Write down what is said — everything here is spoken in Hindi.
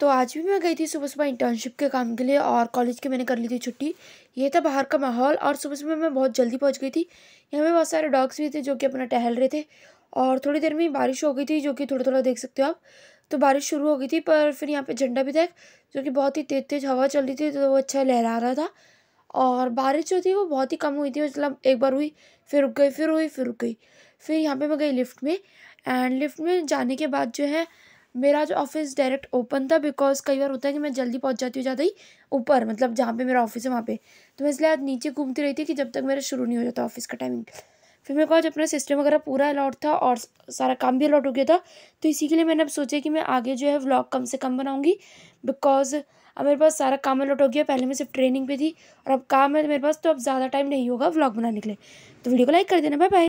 तो आज भी मैं गई थी सुबह सुबह इंटर्नशिप के काम के लिए और कॉलेज की मैंने कर ली थी छुट्टी ये था बाहर का माहौल और सुबह सुबह मैं बहुत जल्दी पहुंच गई थी यहाँ पे बहुत सारे डॉग्स भी थे जो कि अपना टहल रहे थे और थोड़ी देर में बारिश हो गई थी जो कि थोड़ा थोड़ा देख सकते हो आप तो बारिश शुरू हो गई थी पर फिर यहाँ पर झंडा भी था जो कि बहुत ही तेज़ तेज़ हवा चल रही थी तो वो अच्छा लहरा रहा था और बारिश जो थी वो बहुत ही कम हुई थी मतलब एक बार हुई फिर रुक गई फिर हुई फिर रुक गई फिर यहाँ पर मैं गई लिफ्ट में एंड लिफ्ट में जाने के बाद जो है मेरा जो ऑफिस डायरेक्ट ओपन था बिकॉज कई बार होता है कि मैं जल्दी पहुंच जाती हूँ ज़्यादा ही ऊपर मतलब जहाँ पे मेरा ऑफिस है वहाँ पे तो मैं इसलिए आज नीचे घूमती रही थी कि जब तक मेरा शुरू नहीं हो जाता ऑफिस का टाइमिंग फिर मेरे को आज अपना सिस्टम वगैरह पूरा अलॉट था और सारा काम भी अलॉट हो गया था तो इसी के लिए मैंने अब सोचा कि मैं आगे जो है व्लॉग कम से कम बनाऊँगी बिकॉज अब मेरे पास सारा काम अलॉट हो गया पहले मैं सिर्फ ट्रेनिंग पे थी और अब काम है मेरे पास तो अब ज़्यादा टाइम नहीं होगा व्लॉग बनाने के लिए तो वीडियो को लाइक कर देना बाय बाय